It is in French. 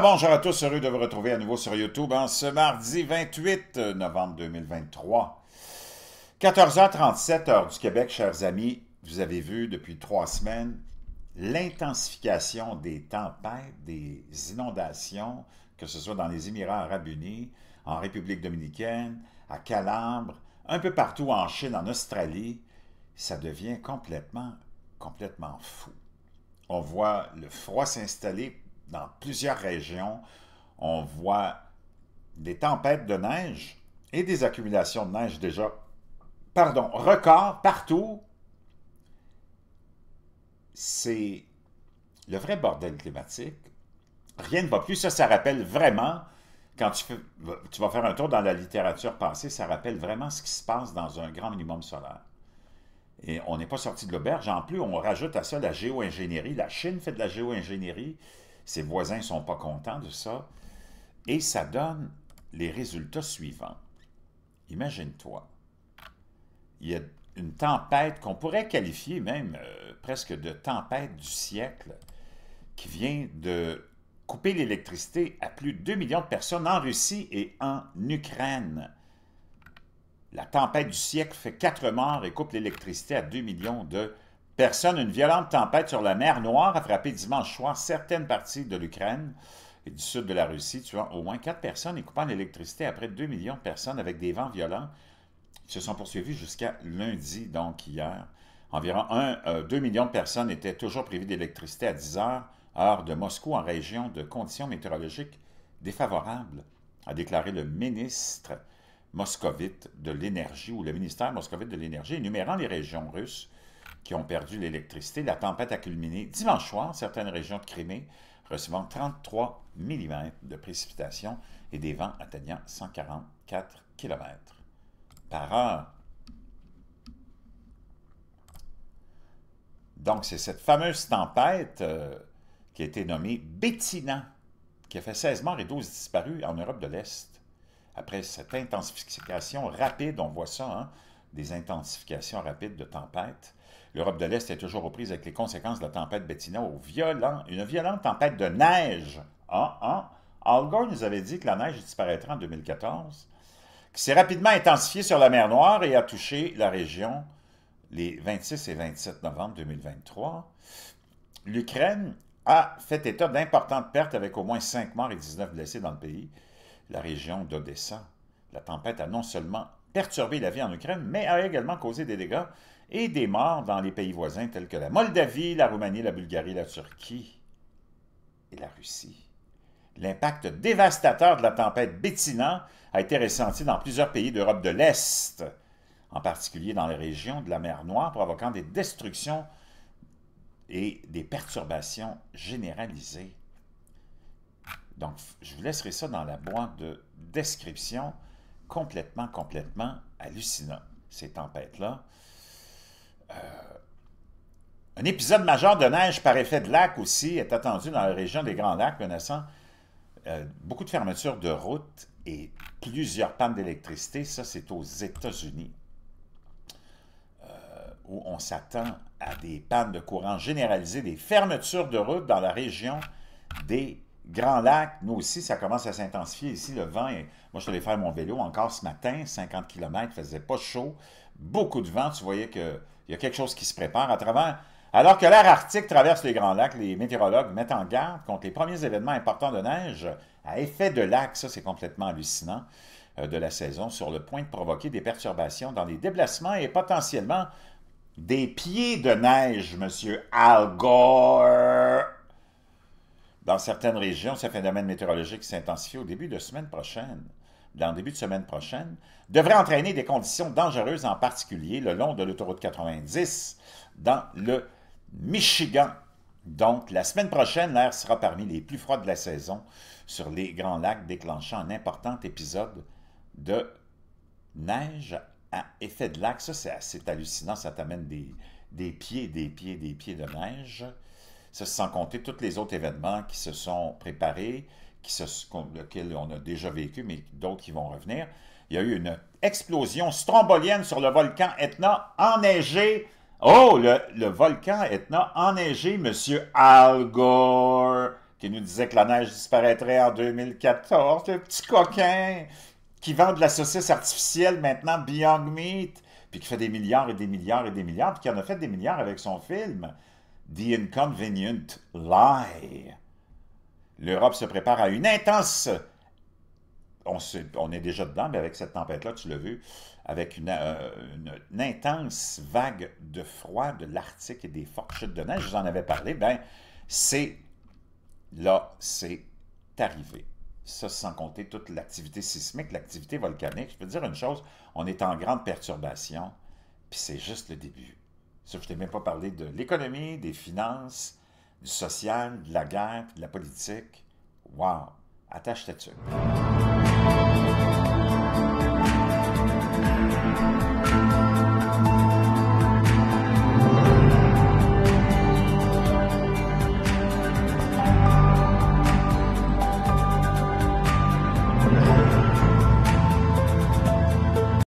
bonjour à tous, heureux de vous retrouver à nouveau sur YouTube en ce mardi 28 euh, novembre 2023. 14h37, heure du Québec, chers amis, vous avez vu depuis trois semaines l'intensification des tempêtes, des inondations, que ce soit dans les Émirats arabes unis, en République dominicaine, à Calabre, un peu partout en Chine, en Australie, ça devient complètement, complètement fou. On voit le froid s'installer dans plusieurs régions, on voit des tempêtes de neige et des accumulations de neige déjà, pardon, records partout. C'est le vrai bordel climatique. Rien ne va plus. Ça, ça rappelle vraiment, quand tu, vas faire un tour dans la littérature passée, ça rappelle vraiment ce qui se passe dans un grand minimum solaire. Et on n'est pas sorti de l'auberge. En plus, on rajoute à ça la géo-ingénierie. La Chine fait de la géo-ingénierie. Ses voisins ne sont pas contents de ça. Et ça donne les résultats suivants. Imagine-toi, il y a une tempête qu'on pourrait qualifier même euh, presque de tempête du siècle qui vient de couper l'électricité à plus de 2 millions de personnes en Russie et en Ukraine. La tempête du siècle fait quatre morts et coupe l'électricité à 2 millions de personnes personne, une violente tempête sur la mer Noire a frappé dimanche soir certaines parties de l'Ukraine et du sud de la Russie, tuant au moins quatre personnes et coupant l'électricité après près 2 millions de personnes avec des vents violents qui se sont poursuivis jusqu'à lundi, donc hier. Environ 1, 2 euh, millions de personnes étaient toujours privées d'électricité à 10 heures, hors de Moscou, en région de conditions météorologiques défavorables, a déclaré le ministre moscovite de l'énergie ou le ministère moscovite de l'énergie, énumérant les régions russes qui ont perdu l'électricité. La tempête a culminé dimanche soir, certaines régions de Crimée recevant 33 mm de précipitations et des vents atteignant 144 km par heure. Donc, c'est cette fameuse tempête euh, qui a été nommée Bettina, qui a fait 16 morts et 12 disparus en Europe de l'Est. Après cette intensification rapide, on voit ça, hein, des intensifications rapides de tempêtes, L'Europe de l'Est est toujours reprise avec les conséquences de la tempête Bettina, au violent, une violente tempête de neige. Ah, ah. nous avait dit que la neige disparaîtra en 2014, qui s'est rapidement intensifiée sur la mer Noire et a touché la région les 26 et 27 novembre 2023. L'Ukraine a fait état d'importantes pertes avec au moins 5 morts et 19 blessés dans le pays, la région d'Odessa. La tempête a non seulement perturbé la vie en Ukraine, mais a également causé des dégâts et des morts dans les pays voisins tels que la Moldavie, la Roumanie, la Bulgarie, la Turquie et la Russie. L'impact dévastateur de la tempête Bettina a été ressenti dans plusieurs pays d'Europe de l'Est, en particulier dans les régions de la mer Noire, provoquant des destructions et des perturbations généralisées. Donc, je vous laisserai ça dans la boîte de description complètement, complètement hallucinant, ces tempêtes-là. Euh, un épisode majeur de neige par effet de lac aussi est attendu dans la région des Grands Lacs menaçant euh, beaucoup de fermetures de routes et plusieurs pannes d'électricité. Ça, c'est aux États-Unis euh, où on s'attend à des pannes de courant généralisées, des fermetures de routes dans la région des Grands Lacs. Nous aussi, ça commence à s'intensifier ici, le vent. moi, je devais faire mon vélo encore ce matin, 50 km, faisait pas chaud, beaucoup de vent. Tu voyais que il y a quelque chose qui se prépare à travers. Alors que l'air arctique traverse les grands lacs, les météorologues mettent en garde contre les premiers événements importants de neige à effet de lac. Ça, c'est complètement hallucinant euh, de la saison, sur le point de provoquer des perturbations dans les déplacements et potentiellement des pieds de neige, Monsieur Al Gore. Dans certaines régions, ce phénomène météorologique s'intensifie au début de semaine prochaine le début de semaine prochaine, devrait entraîner des conditions dangereuses, en particulier le long de l'autoroute 90 dans le Michigan. Donc, la semaine prochaine, l'air sera parmi les plus froids de la saison sur les Grands Lacs, déclenchant un important épisode de neige à effet de lac. Ça, c'est assez hallucinant. Ça t'amène des, des pieds, des pieds, des pieds de neige. Ça, sans compter tous les autres événements qui se sont préparés lequel on a déjà vécu, mais d'autres qui vont revenir. Il y a eu une explosion strombolienne sur le volcan Etna, enneigé. Oh, le, volcan Etna enneigé, Monsieur Al Gore, qui nous disait que la neige disparaîtrait en 2014. Le petit coquin qui vend de la saucisse artificielle maintenant, Beyond Meat, puis qui fait des milliards et des milliards et des milliards, puis qui en a fait des milliards avec son film. The Inconvenient Lie. L'Europe se prépare à une intense... On, est déjà dedans, mais avec cette tempête-là, tu l'as vu, avec euh, une, intense vague de froid de l'Arctique et des fortes chutes de neige, je vous en avais parlé, ben c'est... Là, c'est arrivé. Ça, sans compter toute l'activité sismique, l'activité volcanique. Je peux dire une chose, on est en grande perturbation, puis c'est juste le début. Ça, je t'ai même pas parlé de l'économie, des finances, du social, de la guerre, de la politique. Wow! Attache dessus.